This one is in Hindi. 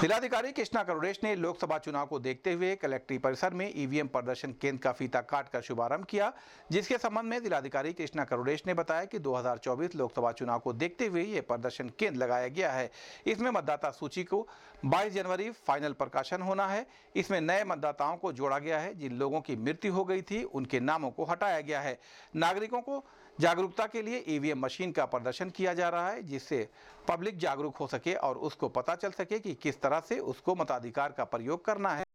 जिलाधिकारी कृष्णा करुणेश ने लोकसभा चुनाव को देखते हुए कलेक्ट्री परिसर में ईवीएम प्रदर्शन केंद्र का फीता काट कर शुभारंभ किया जिसके संबंध में जिलाधिकारी कृष्णा करुणेश ने बताया कि 2024 लोकसभा चुनाव को देखते हुए ये प्रदर्शन केंद्र लगाया गया है इसमें मतदाता सूची को बाईस जनवरी फाइनल प्रकाशन होना है इसमें नए मतदाताओं को जोड़ा गया है जिन लोगों की मृत्यु हो गई थी उनके नामों को हटाया गया है नागरिकों को जागरूकता के लिए ईवीएम e मशीन का प्रदर्शन किया जा रहा है जिससे पब्लिक जागरूक हो सके और उसको पता चल सके कि किस तरह से उसको मताधिकार का प्रयोग करना है